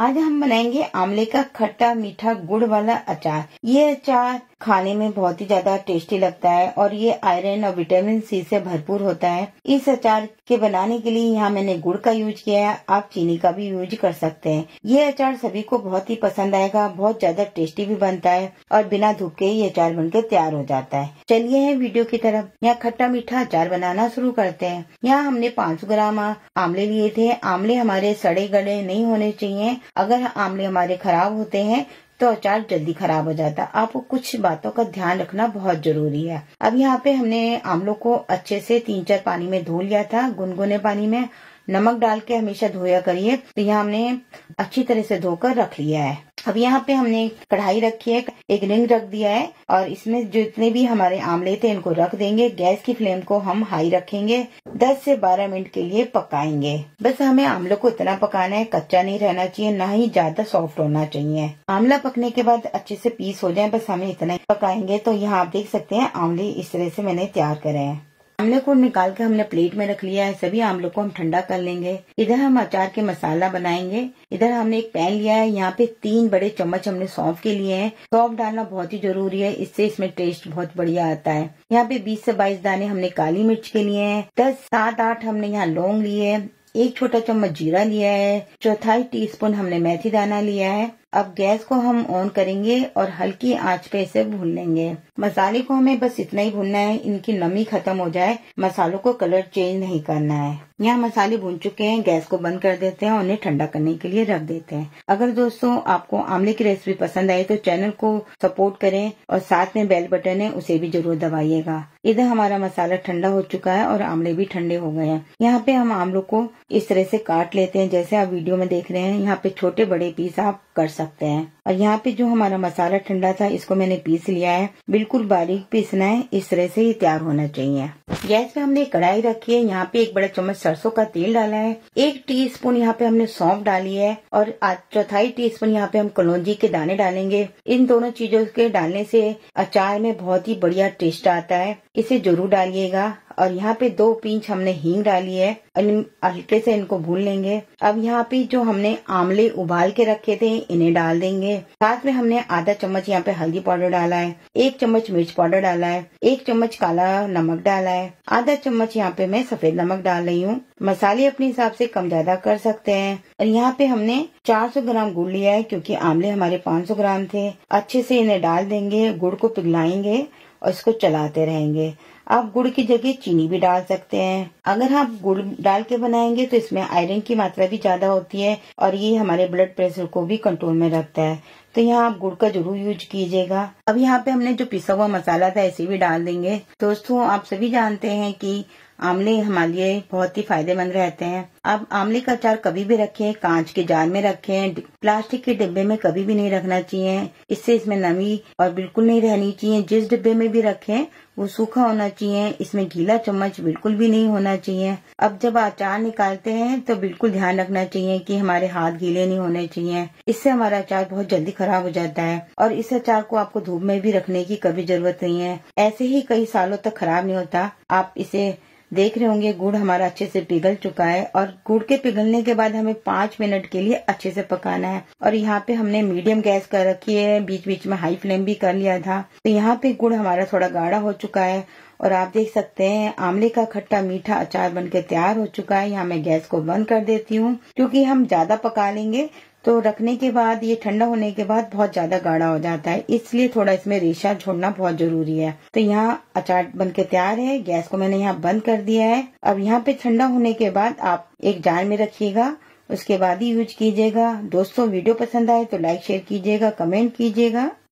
आज हम बनाएंगे आमले का खट्टा मीठा गुड़ वाला अचार ये अचार खाने में बहुत ही ज्यादा टेस्टी लगता है और ये आयरन और विटामिन सी से भरपूर होता है इस अचार के बनाने के लिए यहाँ मैंने गुड़ का यूज किया है आप चीनी का भी यूज कर सकते हैं ये अचार सभी को बहुत ही पसंद आएगा बहुत ज्यादा टेस्टी भी बनता है और बिना धूप के ही अचार बन तैयार हो जाता है चलिए है वीडियो की तरफ यहाँ खट्टा मीठा अचार बनाना शुरू करते हैं यहाँ हमने पाँच ग्राम आमले लिए थे आमले हमारे सड़े गड़े नहीं होने चाहिए अगर आमले हमारे खराब होते हैं तो अचार जल्दी खराब हो जाता है आपको कुछ बातों का ध्यान रखना बहुत जरूरी है अब यहाँ पे हमने आमलों को अच्छे से तीन चार पानी में धो लिया था गुनगुने पानी में नमक डाल के हमेशा धोया करिए तो यहाँ हमने अच्छी तरह से धोकर रख लिया है अब यहाँ पे हमने कढ़ाई रखी है एक रिंग रख दिया है और इसमें जितने भी हमारे आमले थे इनको रख देंगे गैस की फ्लेम को हम हाई रखेंगे 10 से 12 मिनट के लिए पकाएंगे बस हमें आमलों को इतना पकाना है कच्चा नहीं रहना चाहिए ना ही ज्यादा सॉफ्ट होना चाहिए आमला पकने के बाद अच्छे से पीस हो जाए बस हमें इतना पकाएंगे तो यहाँ आप देख सकते हैं आमले इस तरह से मैंने तैयार करे हैं आमले को निकाल के हमने प्लेट में रख लिया है सभी आमलों को हम ठंडा कर लेंगे इधर हम अचार के मसाला बनाएंगे इधर हमने एक पैन लिया है यहाँ पे तीन बड़े चम्मच हमने सौंफ के लिए हैं सौंफ डालना बहुत ही जरूरी है इससे इसमें टेस्ट बहुत बढ़िया आता है यहाँ पे बीस से बाईस दाने हमने काली मिर्च के लिए है दस सात आठ हमने यहाँ लौंग लिए है एक छोटा चम्मच जीरा लिया है चौथाई टी हमने मेथी दाना लिया है अब गैस को हम ऑन करेंगे और हल्की आंच पे इसे भून लेंगे मसाले को हमें बस इतना ही भूनना है इनकी नमी खत्म हो जाए मसालों को कलर चेंज नहीं करना है यहाँ मसाले भून चुके हैं गैस को बंद कर देते हैं और उन्हें ठंडा करने के लिए रख देते हैं अगर दोस्तों आपको आमले की रेसिपी पसंद आई तो चैनल को सपोर्ट करें और साथ में बेल बटन है उसे भी जरूर दबाइएगा इधर हमारा मसाला ठंडा हो चुका है और आमले भी ठंडे हो गए हैं यहाँ पे हम आमलों को इस तरह से काट लेते हैं जैसे आप वीडियो में देख रहे हैं यहाँ पे छोटे बड़े पीस आप कर सकते सकते हैं और यहाँ पे जो हमारा मसाला ठंडा था इसको मैंने पीस लिया है बिल्कुल बारीक पीसना है इस तरह से ये तैयार होना चाहिए गैस पे हमने कढ़ाई रखी है यहाँ पे एक बड़ा चम्मच सरसों का तेल डाला है एक टीस्पून यहाँ पे हमने सौंफ डाली है और चौथाई टीस्पून यहाँ पे हम कलौजी के दाने डालेंगे इन दोनों चीजों के डालने से अचार में बहुत ही बढ़िया टेस्ट आता है इसे जरूर डालिएगा और यहाँ पे दो पिंच हमने हींग डाली है हल्के से इनको भून लेंगे अब यहाँ पे जो हमने आमले उबाल के रखे थे इन्हें डाल देंगे साथ में हमने आधा चम्मच यहाँ पे हल्दी पाउडर डाला है एक चम्मच मिर्च पाउडर डाला है एक चम्मच काला नमक डाला है आधा चम्मच यहाँ पे मैं सफेद नमक डाल रही हूँ मसाले अपने हिसाब से कम ज्यादा कर सकते हैं और यहाँ पे हमने 400 ग्राम गुड़ लिया है क्योंकि आमले हमारे 500 ग्राम थे अच्छे से इन्हें डाल देंगे गुड़ को पिघलाएंगे और इसको चलाते रहेंगे आप गुड़ की जगह चीनी भी डाल सकते हैं अगर आप गुड़ डाल के बनाएंगे तो इसमें आयरन की मात्रा भी ज्यादा होती है और ये हमारे ब्लड प्रेशर को भी कंट्रोल में रखता है तो यहाँ आप गुड़ का जरूर यूज कीजिएगा अब यहाँ पे हमने जो पिसा हुआ मसाला था ऐसे भी डाल देंगे दोस्तों आप सभी जानते हैं की आमले हमारे लिए बहुत ही फायदेमंद रहते हैं अब आमले का अचार कभी भी रखें कांच के जार में रखें प्लास्टिक के डिब्बे में कभी भी नहीं रखना चाहिए इससे इसमें नमी और बिल्कुल नहीं रहनी चाहिए जिस डिब्बे में भी रखें वो सूखा होना चाहिए इसमें गीला चम्मच बिल्कुल भी नहीं होना चाहिए अब जब अचार निकालते हैं तो बिल्कुल ध्यान रखना चाहिए कि हमारे हाथ गीले नहीं होने चाहिए इससे हमारा अचार बहुत जल्दी खराब हो जाता है और इस अचार को आपको धूप में भी रखने की कभी जरूरत नहीं है ऐसे ही कई सालों तक खराब नहीं होता आप इसे देख रहे होंगे गुड़ हमारा अच्छे से पिघल चुका है और गुड़ के पिघलने के बाद हमें पांच मिनट के लिए अच्छे से पकाना है और यहाँ पे हमने मीडियम गैस कर रखी है बीच बीच में हाई फ्लेम भी कर लिया था तो यहाँ पे गुड़ हमारा थोड़ा गाढ़ा हो चुका है और आप देख सकते हैं आमले का खट्टा मीठा अचार बनके तैयार हो चुका है यहाँ मैं गैस को बंद कर देती हूँ क्योंकि हम ज्यादा पका लेंगे तो रखने के बाद ये ठंडा होने के बाद बहुत ज्यादा गाढ़ा हो जाता है इसलिए थोड़ा इसमें रेशा छोड़ना बहुत जरूरी है तो यहाँ अचार बन के तैयार है गैस को मैंने यहाँ बंद कर दिया है अब यहाँ पे ठंडा होने के बाद आप एक जार में रखिएगा उसके बाद ही यूज कीजिएगा दोस्तों वीडियो पसंद आए तो लाइक शेयर कीजिएगा कमेंट कीजिएगा